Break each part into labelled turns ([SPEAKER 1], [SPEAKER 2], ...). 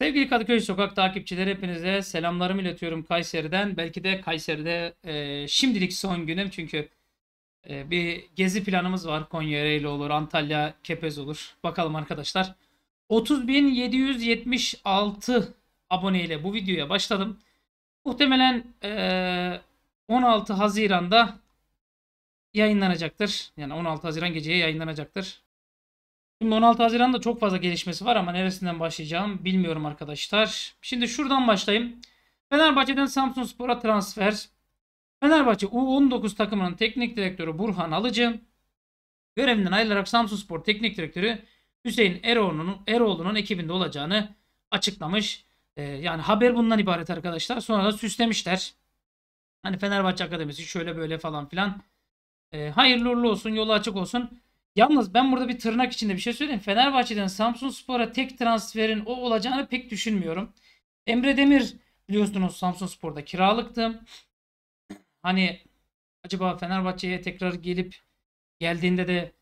[SPEAKER 1] Sevgili Kadıköy Sokak takipçileri hepinize selamlarımı iletiyorum Kayseri'den. Belki de Kayseri'de e, şimdilik son günüm çünkü e, bir gezi planımız var. Konya Ereğli olur, Antalya Kepez olur. Bakalım arkadaşlar. 30.776 aboneyle bu videoya başladım. Muhtemelen e, 16 Haziran'da yayınlanacaktır. Yani 16 Haziran geceye yayınlanacaktır. Şimdi 16 Haziran'da çok fazla gelişmesi var ama neresinden başlayacağım bilmiyorum arkadaşlar. Şimdi şuradan başlayayım. Fenerbahçe'den Samsun Spor'a transfer. Fenerbahçe U19 takımının teknik direktörü Burhan Alıcı görevinden ayrılarak Samsun Spor teknik direktörü Hüseyin Eroğlu'nun Eroğlu'nun ekibinde olacağını açıklamış. Ee, yani haber bundan ibaret arkadaşlar. Sonra da süslemişler. Hani Fenerbahçe Akademisi şöyle böyle falan filan. Ee, hayırlı olsun, yolu açık olsun. Yalnız ben burada bir tırnak içinde bir şey söyleyeyim. Fenerbahçe'den Samsun Spor'a tek transferin o olacağını pek düşünmüyorum. Emre Demir biliyorsunuz Samsun Spor'da kiralıktı. Hani acaba Fenerbahçe'ye tekrar gelip geldiğinde de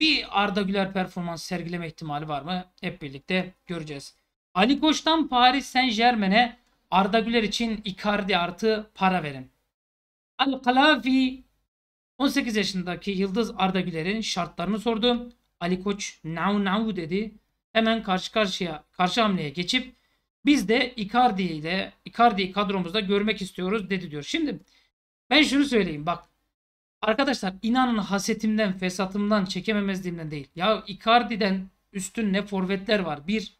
[SPEAKER 1] bir Arda Güler performans sergileme ihtimali var mı? Hep birlikte göreceğiz. Ali Koç'tan Paris Saint Germain'e Arda Güler için Icardi artı para verin. Al Kalafi 18 yaşındaki Yıldız Arda Güler'in şartlarını sordu. Ali Koç now now dedi. Hemen karşı karşıya karşı hamleye geçip biz de Icardi ile Icardi kadromuzda görmek istiyoruz dedi diyor. Şimdi ben şunu söyleyeyim bak. Arkadaşlar inanın hasetimden, fesatımdan, çekememezliğimden değil. Ya Icardi'den üstün ne forvetler var. Bir.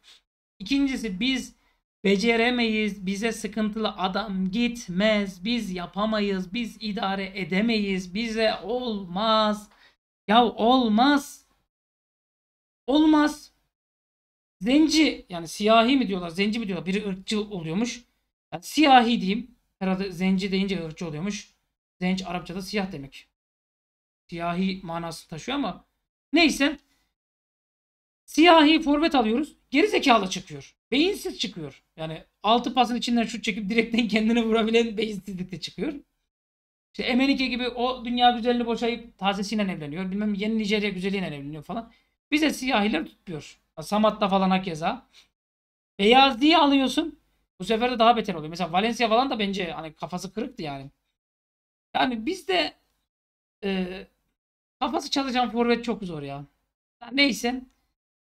[SPEAKER 1] İkincisi biz Beceremeyiz, bize sıkıntılı adam gitmez, biz yapamayız, biz idare edemeyiz, bize olmaz. Ya olmaz. Olmaz. Zenci yani siyahi mi diyorlar, zenci mi diyorlar? Biri ırkçı oluyormuş. Yani siyahi diyeyim. Herhalde zenci deyince ırkçı oluyormuş. Zenç Arapçada siyah demek. Siyahi manası taşıyor ama neyse. Siyahi forvet alıyoruz. Geri zekalı çıkıyor. Beyinsiz çıkıyor. Yani altı pasın içinden şut çekip direkten kendine vurabilen beyinsizlikte çıkıyor. İşte Emenike gibi o dünya güzelini boşayıp tazesiyle evleniyor. Bilmem yeni Nijerya güzeliyle evleniyor falan. Bize siyahiler tutmuyor. Samat'ta falan hakeza. Beyaz diye alıyorsun. Bu sefer de daha beter oluyor. Mesela Valencia falan da bence hani kafası kırıktı yani. Yani bizde e, kafası çalışan forvet çok zor ya. neyse.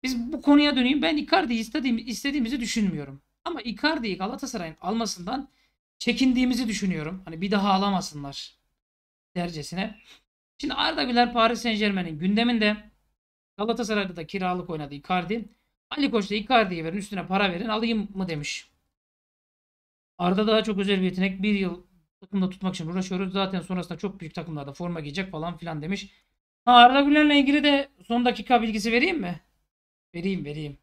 [SPEAKER 1] Biz bu konuya döneyim. Ben Icardi'yi istediğim, istediğimizi düşünmüyorum. Ama Icardi'yi Galatasaray'ın almasından çekindiğimizi düşünüyorum. Hani bir daha alamasınlar dercesine. Şimdi Arda Güler Paris Saint Germain'in gündeminde Galatasaray'da da kiralık oynadı Icardi. Ali Koç da Icardi'yi verin üstüne para verin alayım mı demiş. Arda daha çok özel bir yetenek. Bir yıl takımda tutmak için uğraşıyoruz. Zaten sonrasında çok büyük takımlarda forma giyecek falan filan demiş. Ha Arda Güler'le ilgili de son dakika bilgisi vereyim mi? Vereyim vereyim.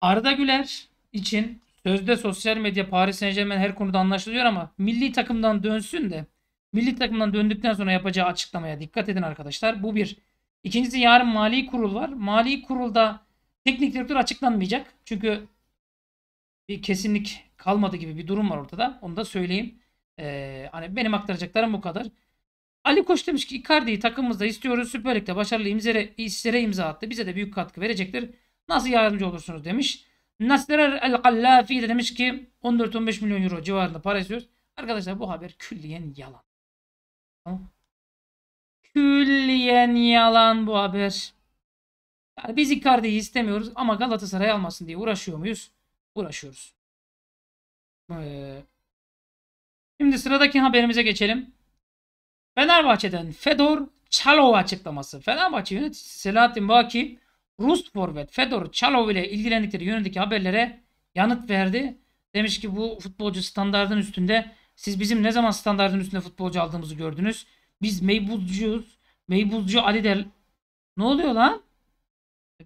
[SPEAKER 1] Arda Güler için sözde sosyal medya Paris Saint Germain her konuda anlaşılıyor ama milli takımdan dönsün de milli takımdan döndükten sonra yapacağı açıklamaya dikkat edin arkadaşlar. Bu bir. İkincisi yarın mali kurul var. Mali kurulda teknik direktör açıklanmayacak. Çünkü bir kesinlik kalmadı gibi bir durum var ortada. Onu da söyleyeyim. Ee, hani benim aktaracaklarım bu kadar. Ali Koç demiş ki Icardi'yi takımımızda istiyoruz. Süper Lig'de başarılı imzere, işlere imza attı. Bize de büyük katkı verecektir. Nasıl yardımcı olursunuz demiş. Nasser El-Kallafi de demiş ki 14-15 milyon euro civarında para istiyoruz. Arkadaşlar bu haber külliyen yalan. Tamam. Külliyen yalan bu haber. Yani biz Icardi'yi istemiyoruz ama Galatasaray almasın diye uğraşıyor muyuz? Uğraşıyoruz. Ee, Şimdi sıradaki haberimize geçelim. Fenerbahçe'den Fedor Çalov açıklaması. Fenerbahçe yöneticisi Selahattin Vaki, Rus forvet Fedor Çalov ile ilgilendikleri yönündeki haberlere yanıt verdi. Demiş ki bu futbolcu standartın üstünde. Siz bizim ne zaman standartın üstünde futbolcu aldığımızı gördünüz. Biz meybuzcuyuz. Meybuzcu Ali der. Ne oluyor lan?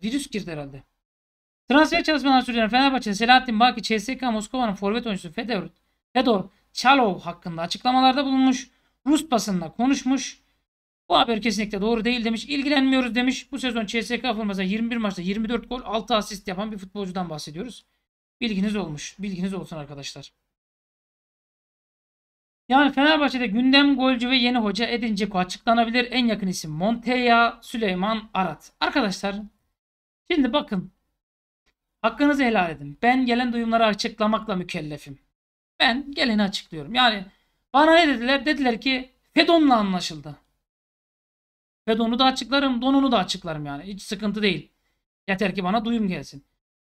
[SPEAKER 1] Virüs girdi herhalde. Transfer çalışmaları süren Fenerbahçe Selahattin Baki CSK Moskova'nın forvet oyuncusu Fedor, Fedor Çalov hakkında açıklamalarda bulunmuş. Rus basınına konuşmuş. Bu haber kesinlikle doğru değil demiş. İlgilenmiyoruz demiş. Bu sezon CSK formasında 21 maçta 24 gol 6 asist yapan bir futbolcudan bahsediyoruz. Bilginiz olmuş. Bilginiz olsun arkadaşlar. Yani Fenerbahçe'de gündem golcü ve yeni hoca Edin Dzeko açıklanabilir. En yakın isim Monteya Süleyman Arat. Arkadaşlar şimdi bakın. Hakkınızı helal edin. Ben gelen duyumları açıklamakla mükellefim. Ben geleni açıklıyorum. Yani bana ne dediler? Dediler ki Fedon'la anlaşıldı. Fedon'u da açıklarım, Don'unu da açıklarım yani. Hiç sıkıntı değil. Yeter ki bana duyum gelsin.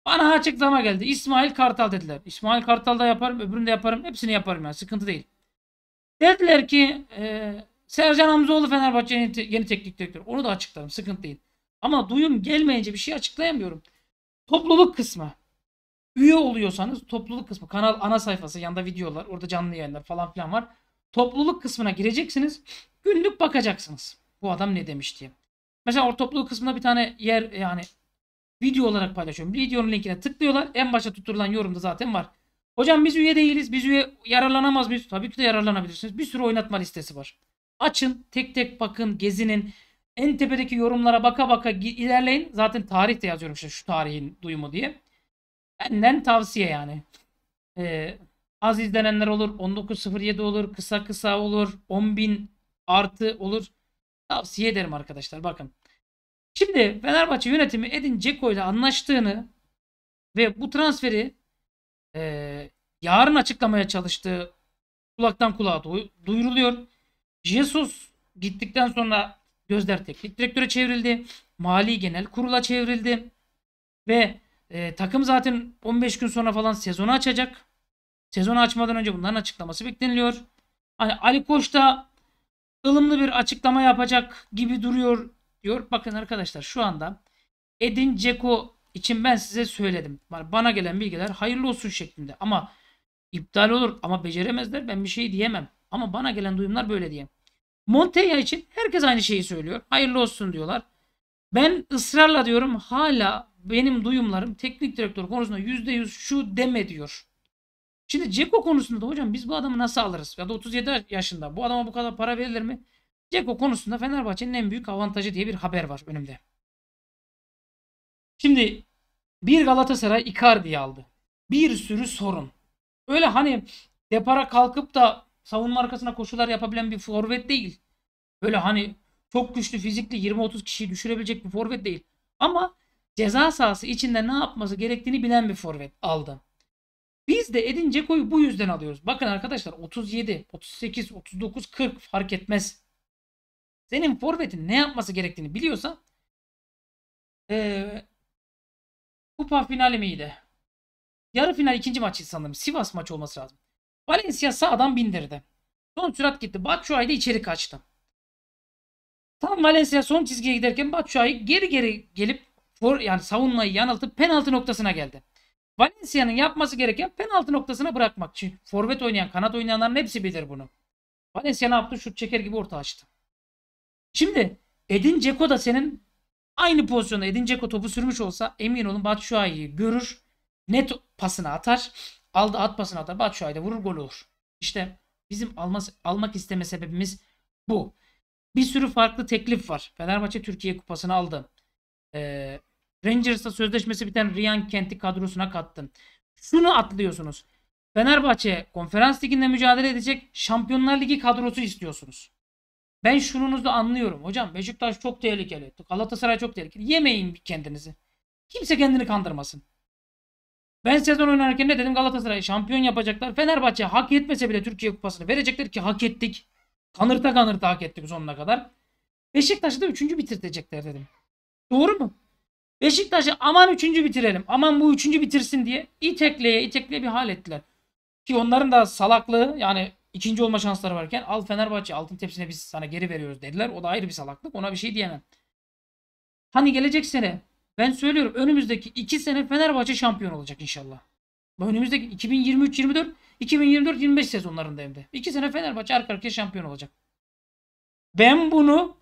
[SPEAKER 1] Bana açıklama geldi. İsmail Kartal dediler. İsmail Kartal da yaparım, öbürünü de yaparım. Hepsini yaparım yani. Sıkıntı değil. Dediler ki e, Sercan Hamzoğlu Fenerbahçe yeni, te yeni teknik direktör. Onu da açıklarım. Sıkıntı değil. Ama duyum gelmeyince bir şey açıklayamıyorum. Topluluk kısmı. Üye oluyorsanız topluluk kısmı, kanal ana sayfası, yanda videolar, orada canlı yayınlar falan filan var. Topluluk kısmına gireceksiniz. Günlük bakacaksınız. Bu adam ne demiş diye. Mesela o topluluk kısmında bir tane yer yani video olarak paylaşıyorum. Videonun linkine tıklıyorlar. En başa tutturulan yorumda zaten var. Hocam biz üye değiliz. Biz üye yararlanamaz mıyız? Tabii ki de yararlanabilirsiniz. Bir sürü oynatma listesi var. Açın, tek tek bakın, gezinin. En tepedeki yorumlara baka baka ilerleyin. Zaten tarih de yazıyorum işte şu tarihin duyumu diye. Benden tavsiye yani. Ee, az izlenenler olur. 19.07 olur. Kısa kısa olur. 10.000 artı olur. Tavsiye ederim arkadaşlar. Bakın. Şimdi Fenerbahçe yönetimi Edin Dzeko ile anlaştığını ve bu transferi e, yarın açıklamaya çalıştığı kulaktan kulağa duyuruluyor. Jesus gittikten sonra Gözler teknik direktöre çevrildi. Mali genel kurula çevrildi. Ve e, takım zaten 15 gün sonra falan sezonu açacak. Sezonu açmadan önce bunların açıklaması bekleniliyor. Hani Ali Koç da ılımlı bir açıklama yapacak gibi duruyor diyor. Bakın arkadaşlar şu anda Edin Ceko için ben size söyledim. Bana gelen bilgiler hayırlı olsun şeklinde ama iptal olur ama beceremezler ben bir şey diyemem. Ama bana gelen duyumlar böyle diye. Montella için herkes aynı şeyi söylüyor. Hayırlı olsun diyorlar. Ben ısrarla diyorum hala benim duyumlarım teknik direktör konusunda %100 şu deme diyor. Şimdi Ceko konusunda da hocam biz bu adamı nasıl alırız? Ya da 37 yaşında bu adama bu kadar para verilir mi? Ceko konusunda Fenerbahçe'nin en büyük avantajı diye bir haber var önümde. Şimdi bir Galatasaray Icardi'yi aldı. Bir sürü sorun. Öyle hani depara kalkıp da savunma arkasına koşular yapabilen bir forvet değil. Böyle hani çok güçlü fizikli 20-30 kişiyi düşürebilecek bir forvet değil. Ama ceza sahası içinde ne yapması gerektiğini bilen bir forvet aldı. Biz de Edin Dzeko'yu bu yüzden alıyoruz. Bakın arkadaşlar 37, 38, 39, 40 fark etmez. Senin forvetin ne yapması gerektiğini biliyorsa ee, kupa finali miydi? Yarı final ikinci maçı sanırım. Sivas maçı olması lazım. Valencia sağdan bindirdi. Son sürat gitti. Batshuayi de içeri kaçtı. Tam Valencia son çizgiye giderken Batshuayi geri geri gelip for, yani savunmayı yanıltıp penaltı noktasına geldi. Valencia'nın yapması gereken penaltı noktasına bırakmak. Çünkü forvet oynayan, kanat oynayanların hepsi bilir bunu. Valencia ne yaptı? Şut çeker gibi orta açtı. Şimdi Edin Ceko da senin aynı pozisyonda Edin Ceko topu sürmüş olsa emin olun Batshuayi'yi görür. Net pasını atar. Aldı at pasını atar. Batshuayi de vurur gol olur. İşte bizim alması, almak isteme sebebimiz bu. Bir sürü farklı teklif var. Fenerbahçe Türkiye Kupası'nı aldı. Ee, Rangers'ta sözleşmesi biten Ryan Kent'i kadrosuna kattın. Şunu atlıyorsunuz. Fenerbahçe konferans liginde mücadele edecek Şampiyonlar Ligi kadrosu istiyorsunuz. Ben şununuzu da anlıyorum. Hocam Beşiktaş çok tehlikeli. Galatasaray çok tehlikeli. Yemeyin kendinizi. Kimse kendini kandırmasın. Ben sezon oynarken ne dedim? Galatasaray şampiyon yapacaklar. Fenerbahçe hak etmese bile Türkiye Kupası'nı verecekler ki hak ettik. Kanırta kanırta hak ettik sonuna kadar. Beşiktaş'ı da 3. bitirtecekler dedim. Doğru mu? Beşiktaş'ı aman üçüncü bitirelim. Aman bu üçüncü bitirsin diye itekleye itekleye bir hal ettiler. Ki onların da salaklığı yani ikinci olma şansları varken al Fenerbahçe altın tepsine biz sana geri veriyoruz dediler. O da ayrı bir salaklık. Ona bir şey diyemem. Hani gelecek sene ben söylüyorum önümüzdeki iki sene Fenerbahçe şampiyon olacak inşallah. Önümüzdeki 2023-24 2024-25 sezonlarında hem de. 2 sene Fenerbahçe arka arkaya şampiyon olacak. Ben bunu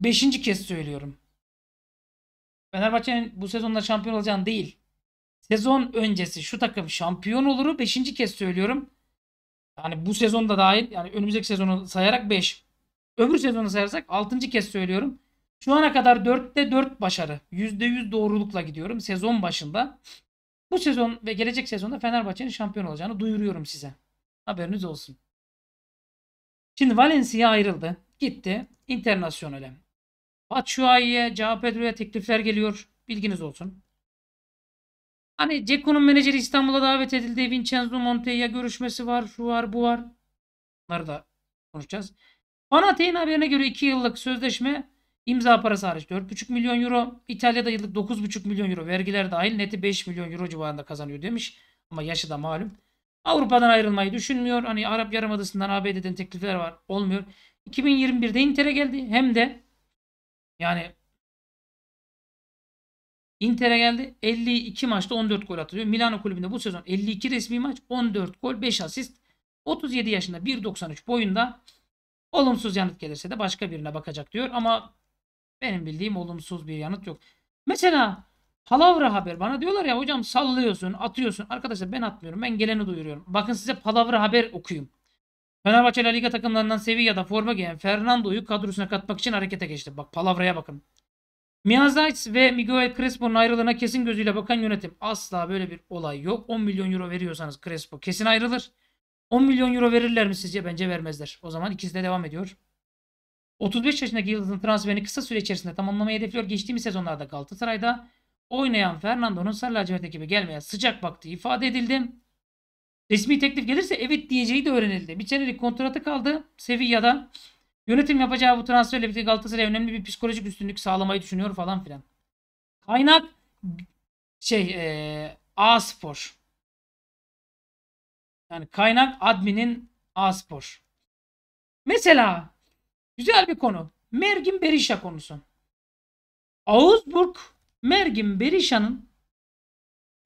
[SPEAKER 1] beşinci kez söylüyorum. Fenerbahçe'nin bu sezonda şampiyon olacağını değil. Sezon öncesi şu takım şampiyon oluru 5. kez söylüyorum. Yani bu sezonda dahil yani önümüzdeki sezonu sayarak 5. Öbür sezonu sayarsak 6. kez söylüyorum. Şu ana kadar 4'te 4 başarı. %100 doğrulukla gidiyorum sezon başında. Bu sezon ve gelecek sezonda Fenerbahçe'nin şampiyon olacağını duyuruyorum size. Haberiniz olsun. Şimdi Valencia ayrıldı. Gitti. Internasyonel'e. Batshuayi'ye, Cao Pedro'ya teklifler geliyor. Bilginiz olsun. Hani Ceko'nun menajeri İstanbul'a davet edildi. Vincenzo Montoya görüşmesi var. Şu var bu var. Bunları da konuşacağız. Fanate'in haberine göre 2 yıllık sözleşme imza parası hariç 4,5 milyon euro. İtalya'da yıllık 9,5 milyon euro vergiler dahil neti 5 milyon euro civarında kazanıyor demiş. Ama yaşı da malum. Avrupa'dan ayrılmayı düşünmüyor. Hani Arap Yarımadası'ndan ABD'den teklifler var. Olmuyor. 2021'de Inter'e geldi. Hem de yani Inter'e geldi. 52 maçta 14 gol atıyor. Milano kulübünde bu sezon 52 resmi maç, 14 gol, 5 asist. 37 yaşında 1.93 boyunda. Olumsuz yanıt gelirse de başka birine bakacak diyor ama benim bildiğim olumsuz bir yanıt yok. Mesela palavra haber bana diyorlar ya hocam sallıyorsun, atıyorsun. Arkadaşlar ben atmıyorum. Ben geleni duyuruyorum. Bakın size palavra haber okuyayım. Fenerbahçe La Liga takımlarından Sevilla'da forma giyen Fernando'yu kadrosuna katmak için harekete geçti. Bak palavraya bakın. Miyazayt ve Miguel Crespo'nun ayrılığına kesin gözüyle bakan yönetim. Asla böyle bir olay yok. 10 milyon euro veriyorsanız Crespo kesin ayrılır. 10 milyon euro verirler mi sizce? Bence vermezler. O zaman ikisi de devam ediyor. 35 yaşındaki Yıldız'ın transferini kısa süre içerisinde tamamlamayı hedefliyor. Geçtiğimiz sezonlarda Galatasaray'da oynayan Fernando'nun Sarı lacivert ekibi gelmeye sıcak baktığı ifade edildi. Resmi teklif gelirse evet diyeceği de öğrenildi. Bir senelik kontratı kaldı Sevilla'da. Yönetim yapacağı bu transferle birlikte Galatasaray önemli bir psikolojik üstünlük sağlamayı düşünüyor falan filan. Kaynak şey e, A Spor. Yani kaynak adminin A Spor. Mesela güzel bir konu. Mergin Berisha konusu. Augsburg Mergin Berisha'nın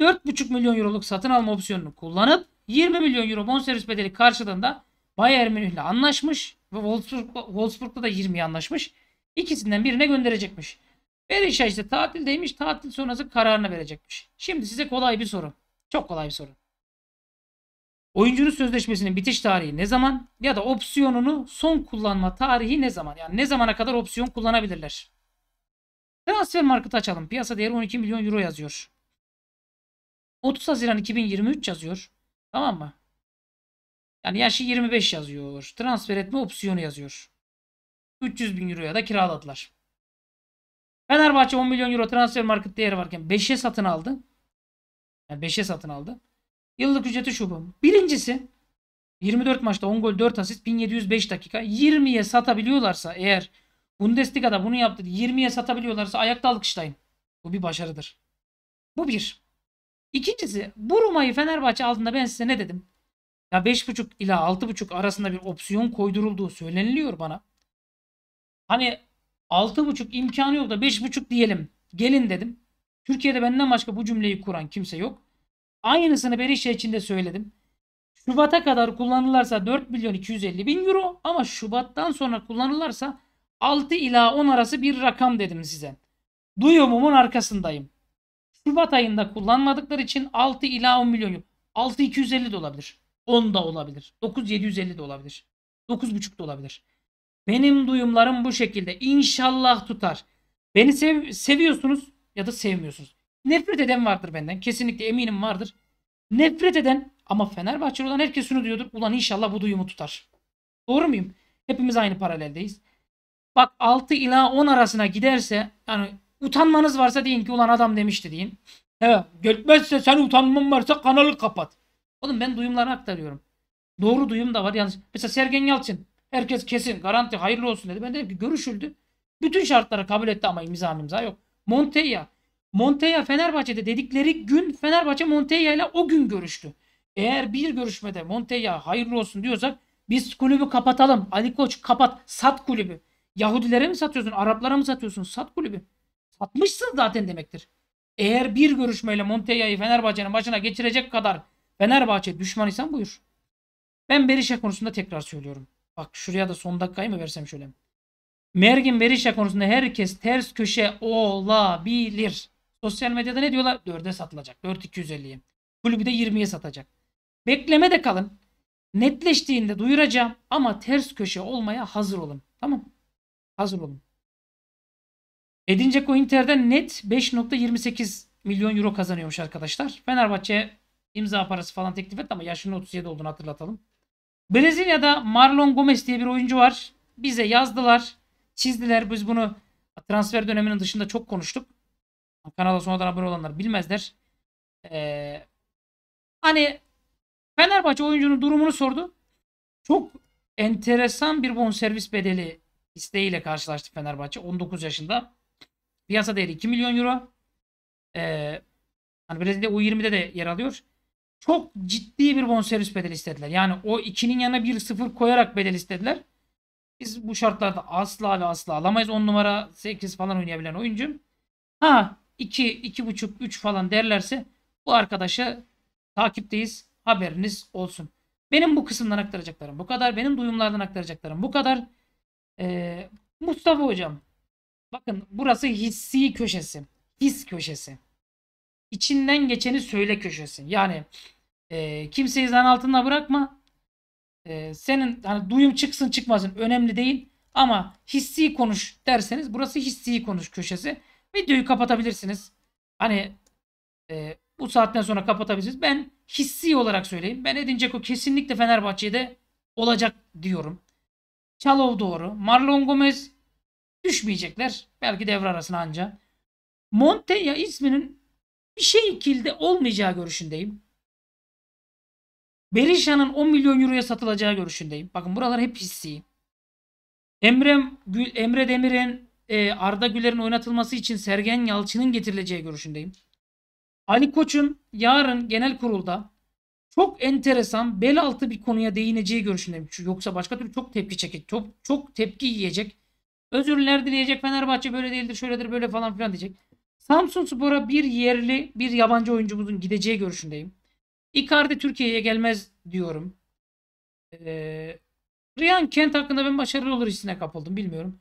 [SPEAKER 1] 4,5 milyon euroluk satın alma opsiyonunu kullanıp 20 milyon euro bonservis bedeli karşılığında Bayern Münih'le anlaşmış ve Wolfsburg, Wolfsburg'da da 20'ye anlaşmış. İkisinden birine gönderecekmiş. Berisha işte tatildeymiş. Tatil sonrası kararını verecekmiş. Şimdi size kolay bir soru. Çok kolay bir soru. Oyuncunun sözleşmesinin bitiş tarihi ne zaman ya da opsiyonunu son kullanma tarihi ne zaman? Yani ne zamana kadar opsiyon kullanabilirler? Transfer marketi açalım. Piyasa değeri 12 milyon euro yazıyor. 30 Haziran 2023 yazıyor. Tamam mı? Yani yaşı şey 25 yazıyor. Transfer etme opsiyonu yazıyor. 300 bin euroya da kiraladılar. Fenerbahçe 10 milyon euro transfer market değeri varken 5'e satın aldı. Yani 5'e satın aldı. Yıllık ücreti şu bu. Birincisi 24 maçta 10 gol 4 asist 1705 dakika. 20'ye satabiliyorlarsa eğer Bundesliga'da bunu yaptı 20'ye satabiliyorlarsa ayakta alkışlayın. Bu bir başarıdır. Bu bir. İkincisi bu Ruma'yı Fenerbahçe aldığında ben size ne dedim? Ya 5.5 ila 6.5 arasında bir opsiyon koydurulduğu söyleniliyor bana. Hani 6.5 imkanı yok da 5.5 diyelim. Gelin dedim. Türkiye'de benden başka bu cümleyi kuran kimse yok. Aynısını Beriş'e için de söyledim. Şubat'a kadar kullanılırsa 4 milyon 250 bin euro ama Şubat'tan sonra kullanılırsa 6 ila 10 arası bir rakam dedim size. Duyumumun arkasındayım. Şubat ayında kullanmadıkları için 6 ila 10 milyon euro. 6 250 de olabilir. 10 da olabilir. 9 750 de olabilir. 9,5 da olabilir. Benim duyumlarım bu şekilde. İnşallah tutar. Beni sev seviyorsunuz ya da sevmiyorsunuz. Nefret eden vardır benden. Kesinlikle eminim vardır. Nefret eden ama Fenerbahçe olan herkes şunu diyordur. Ulan inşallah bu duyumu tutar. Doğru muyum? Hepimiz aynı paraleldeyiz. Bak 6 ila 10 arasına giderse yani Utanmanız varsa deyin ki ulan adam demişti deyin. He, gelmezse sen utanman varsa kanalı kapat. Oğlum ben duyumları aktarıyorum. Doğru duyum da var yanlış. Mesela Sergen Yalçın herkes kesin garanti hayırlı olsun dedi. Ben dedim ki görüşüldü. Bütün şartları kabul etti ama imza imza yok. Monteya. Monteya Fenerbahçe'de dedikleri gün Fenerbahçe Monteya ile o gün görüştü. Eğer bir görüşmede Monteya hayırlı olsun diyorsak biz kulübü kapatalım. Ali Koç kapat. Sat kulübü. Yahudilere mi satıyorsun? Araplara mı satıyorsun? Sat kulübü. Satmışsın zaten demektir. Eğer bir görüşmeyle Montella'yı Fenerbahçe'nin başına geçirecek kadar Fenerbahçe düşmanıysan buyur. Ben Berisha konusunda tekrar söylüyorum. Bak şuraya da son dakikayı mı versem şöyle. Mergin Berisha konusunda herkes ters köşe olabilir. Sosyal medyada ne diyorlar? 4'e satılacak. 4.250'ye. Kulübü de 20'ye satacak. Bekleme de kalın. Netleştiğinde duyuracağım ama ters köşe olmaya hazır olun. Tamam. Hazır olun. Edin Dzeko Inter'den net 5.28 milyon euro kazanıyormuş arkadaşlar. Fenerbahçe imza parası falan teklif etti ama yaşının 37 olduğunu hatırlatalım. Brezilya'da Marlon Gomez diye bir oyuncu var. Bize yazdılar, çizdiler. Biz bunu transfer döneminin dışında çok konuştuk. Kanala sonradan abone olanlar bilmezler. Ee, hani Fenerbahçe oyuncunun durumunu sordu. Çok enteresan bir bonservis bedeli isteğiyle karşılaştı Fenerbahçe. 19 yaşında. Piyasa değeri 2 milyon euro. Ee, hani Brezilya U20'de de yer alıyor. Çok ciddi bir bonservis bedeli istediler. Yani o 2'nin yanına 1-0 koyarak bedel istediler. Biz bu şartlarda asla ve asla alamayız. 10 numara 8 falan oynayabilen oyuncum. Ha 2, buçuk 3 falan derlerse bu arkadaşı takipteyiz. Haberiniz olsun. Benim bu kısımdan aktaracaklarım bu kadar. Benim duyumlardan aktaracaklarım bu kadar. Ee, Mustafa hocam Bakın burası hissi köşesi. His köşesi. İçinden geçeni söyle köşesi. Yani e, kimseyi zan altında bırakma. E, senin hani duyum çıksın çıkmasın önemli değil. Ama hissi konuş derseniz burası hissi konuş köşesi. Videoyu kapatabilirsiniz. Hani e, bu saatten sonra kapatabilirsiniz. Ben hissi olarak söyleyeyim. Ben edince o kesinlikle Fenerbahçe'de olacak diyorum. Çalov doğru. Marlon Gomez Düşmeyecekler. Belki devre arasına anca. Monteya isminin bir şekilde olmayacağı görüşündeyim. Berisha'nın 10 milyon euroya satılacağı görüşündeyim. Bakın buralar hep hissi. Emre, Emre Demir'in e, Arda Güler'in oynatılması için Sergen Yalçın'ın getirileceği görüşündeyim. Ali Koç'un yarın genel kurulda çok enteresan bel altı bir konuya değineceği görüşündeyim. Yoksa başka türlü çok tepki çekecek. Çok, çok tepki yiyecek. Özürler dileyecek. Fenerbahçe böyle değildir, şöyledir, böyle falan filan diyecek. Samsun Spor'a bir yerli, bir yabancı oyuncumuzun gideceği görüşündeyim. Icardi Türkiye'ye gelmez diyorum. Ee, Ryan Kent hakkında ben başarılı olur hissine kapıldım. Bilmiyorum.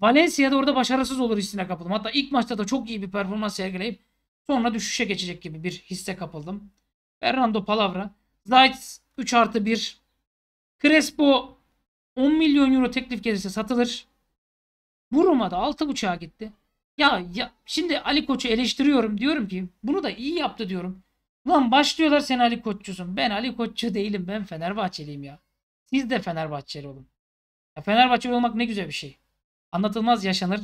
[SPEAKER 1] Valencia'da orada başarısız olur hissine kapıldım. Hatta ilk maçta da çok iyi bir performans sergileyip sonra düşüşe geçecek gibi bir hisse kapıldım. Fernando Palavra. Zayt 3 artı 1. Crespo 10 milyon euro teklif gelirse satılır. Bu Roma da 6.5'a gitti. Ya, ya şimdi Ali Koç'u eleştiriyorum diyorum ki bunu da iyi yaptı diyorum. Lan başlıyorlar sen Ali Koççusun. Ben Ali Koççu değilim. Ben Fenerbahçeliyim ya. Siz de Fenerbahçeli olun. Ya Fenerbahçeli olmak ne güzel bir şey. Anlatılmaz yaşanır.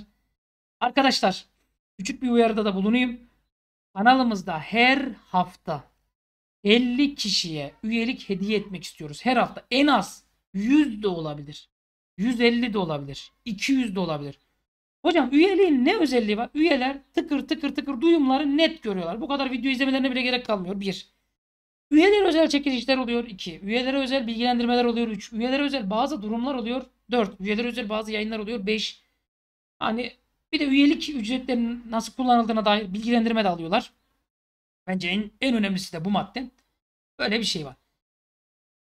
[SPEAKER 1] Arkadaşlar küçük bir uyarıda da bulunayım. Kanalımızda her hafta 50 kişiye üyelik hediye etmek istiyoruz. Her hafta en az 100 de olabilir. 150 de olabilir. 200 de olabilir. Hocam üyeliğin ne özelliği var? Üyeler tıkır tıkır tıkır duyumları net görüyorlar. Bu kadar video izlemelerine bile gerek kalmıyor. 1. Üyelere özel çekilişler oluyor. 2. Üyelere özel bilgilendirmeler oluyor. 3. Üyelere özel bazı durumlar oluyor. 4. Üyelere özel bazı yayınlar oluyor. 5. Hani bir de üyelik ücretlerinin nasıl kullanıldığına dair bilgilendirme de alıyorlar. Bence en, en önemlisi de bu madde. Böyle bir şey var.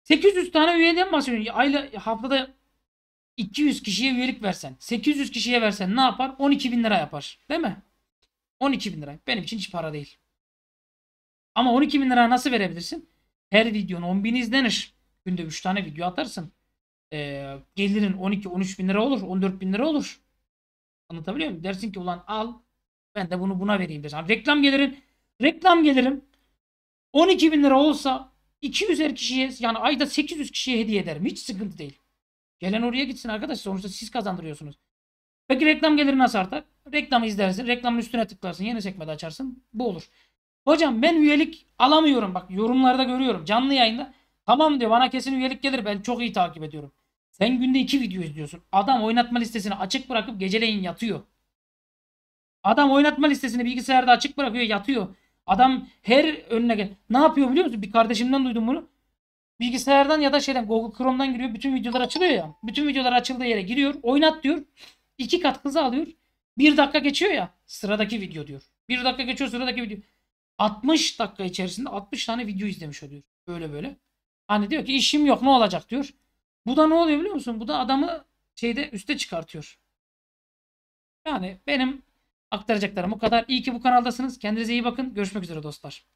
[SPEAKER 1] 800 tane üyeden bahsediyorum. Ayla, haftada 200 kişiye üyelik versen, 800 kişiye versen ne yapar? 12 bin lira yapar. Değil mi? 12 bin lira. Benim için hiç para değil. Ama 12 bin lira nasıl verebilirsin? Her videon 10 bin izlenir. Günde 3 tane video atarsın. Ee, gelirin 12-13 bin lira olur. 14 bin lira olur. Anlatabiliyor muyum? Dersin ki ulan al ben de bunu buna vereyim dersin. Reklam gelirin. Reklam gelirim 12 bin lira olsa 200'er kişiye yani ayda 800 kişiye hediye ederim. Hiç sıkıntı değil. Gelen oraya gitsin arkadaş. Sonuçta siz kazandırıyorsunuz. Peki reklam geliri nasıl artar? Reklamı izlersin. Reklamın üstüne tıklarsın. Yeni sekmede açarsın. Bu olur. Hocam ben üyelik alamıyorum. Bak yorumlarda görüyorum. Canlı yayında. Tamam diyor bana kesin üyelik gelir. Ben çok iyi takip ediyorum. Sen günde iki video izliyorsun. Adam oynatma listesini açık bırakıp geceleyin yatıyor. Adam oynatma listesini bilgisayarda açık bırakıyor yatıyor. Adam her önüne gel. Ne yapıyor biliyor musun? Bir kardeşimden duydum bunu bilgisayardan ya da şeyden Google Chrome'dan giriyor. Bütün videolar açılıyor ya. Bütün videolar açıldığı yere giriyor. Oynat diyor. iki kat hızı alıyor. Bir dakika geçiyor ya. Sıradaki video diyor. Bir dakika geçiyor sıradaki video. 60 dakika içerisinde 60 tane video izlemiş oluyor. Böyle böyle. Hani diyor ki işim yok ne olacak diyor. Bu da ne oluyor biliyor musun? Bu da adamı şeyde üste çıkartıyor. Yani benim aktaracaklarım bu kadar. İyi ki bu kanaldasınız. Kendinize iyi bakın. Görüşmek üzere dostlar.